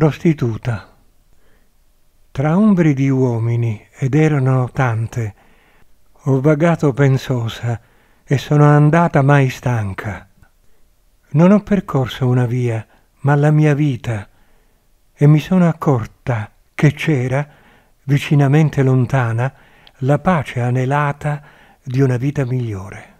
prostituta. Tra ombri di uomini, ed erano tante, ho vagato pensosa e sono andata mai stanca. Non ho percorso una via, ma la mia vita, e mi sono accorta che c'era, vicinamente lontana, la pace anelata di una vita migliore.